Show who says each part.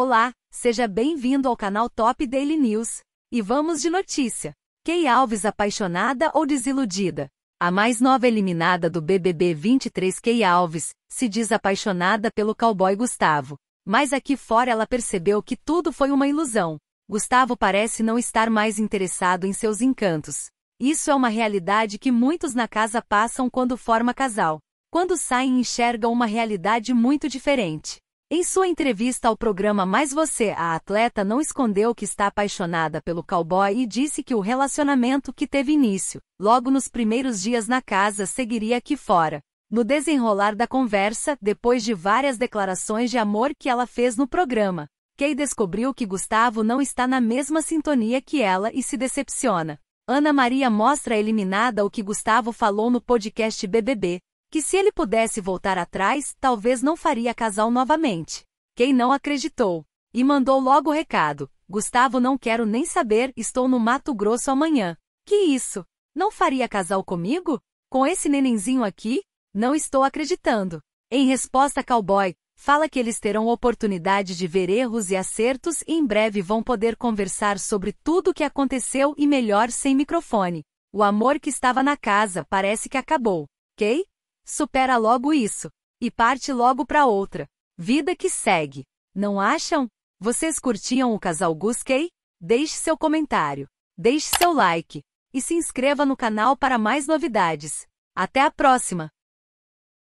Speaker 1: Olá, seja bem-vindo ao canal Top Daily News. E vamos de notícia. Kay Alves apaixonada ou desiludida? A mais nova eliminada do BBB 23 Kay Alves se diz apaixonada pelo cowboy Gustavo. Mas aqui fora ela percebeu que tudo foi uma ilusão. Gustavo parece não estar mais interessado em seus encantos. Isso é uma realidade que muitos na casa passam quando forma casal. Quando saem, enxergam uma realidade muito diferente. Em sua entrevista ao programa Mais Você, a atleta não escondeu que está apaixonada pelo cowboy e disse que o relacionamento que teve início, logo nos primeiros dias na casa, seguiria aqui fora. No desenrolar da conversa, depois de várias declarações de amor que ela fez no programa, Kay descobriu que Gustavo não está na mesma sintonia que ela e se decepciona. Ana Maria mostra eliminada o que Gustavo falou no podcast BBB, que se ele pudesse voltar atrás, talvez não faria casal novamente. Quem não acreditou? E mandou logo o recado: Gustavo, não quero nem saber, estou no Mato Grosso amanhã. Que isso? Não faria casal comigo? Com esse nenenzinho aqui? Não estou acreditando. Em resposta, Cowboy fala que eles terão oportunidade de ver erros e acertos e em breve vão poder conversar sobre tudo o que aconteceu e melhor sem microfone. O amor que estava na casa parece que acabou. Kay? Supera logo isso. E parte logo para outra. Vida que segue. Não acham? Vocês curtiam o casal Guskey? Deixe seu comentário. Deixe seu like. E se inscreva no canal para mais novidades. Até a próxima!